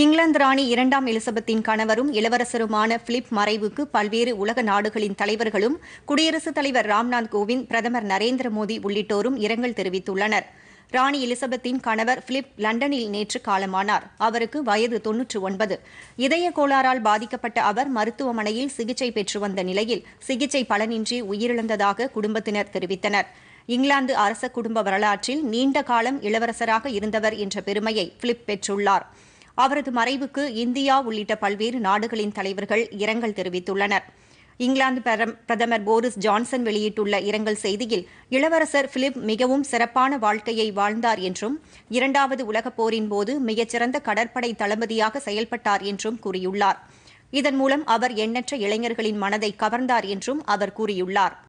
இங்கிலாந்து ராணி இரண்டாம் எலிசபெத்தின் கணவரும் இளவரசருமான பிலிப் மறைவுக்கு பல்வேறு உலக நாடுகளின் தலைவர்களும் குடியரசுத் தலைவர் ராம்நாத் கோவிந்த் பிரதமர் நரேந்திர மோடி உள்ளிட்டோரும் இரங்கல் தெரிவித்துள்ளனர் ராணி எலிசபெத்தின் கணவர் பிலிப் லண்டனில் நேற்று காலமானார் அவருக்கு வயது தொன்னூற்று ஒன்பது இதய கோளாறால் பாதிக்கப்பட்ட அவர் மருத்துவமனையில் சிகிச்சை பெற்று வந்த நிலையில் சிகிச்சை பலனின்றி உயிரிழந்ததாக குடும்பத்தினர் தெரிவித்தனர் இங்கிலாந்து அரச குடும்ப வரலாற்றில் நீண்ட காலம் இளவரசராக இருந்தவர் என்ற பெருமையை பிலிப் பெற்றுள்ளாா் அவரது மறைவுக்கு இந்தியா உள்ளிட்ட பல்வேறு நாடுகளின் தலைவர்கள் இரங்கல் தெரிவித்துள்ளனர் இங்கிலாந்து பிரதமர் போரிஸ் ஜான்சன் வெளியிட்டுள்ள இரங்கல் செய்தியில் இளவரசர் பிலிப் மிகவும் சிறப்பான வாழ்க்கையை வாழ்ந்தார் என்றும் இரண்டாவது உலகப் போரின் போது மிகச்சிறந்த கடற்படை தளபதியாக செயல்பட்டார் என்றும் கூறியுள்ளார் இதன் மூலம் அவர் எண்ணற்ற இளைஞர்களின் மனதை கவர்ந்தார் என்றும் அவர் கூறியுள்ளார்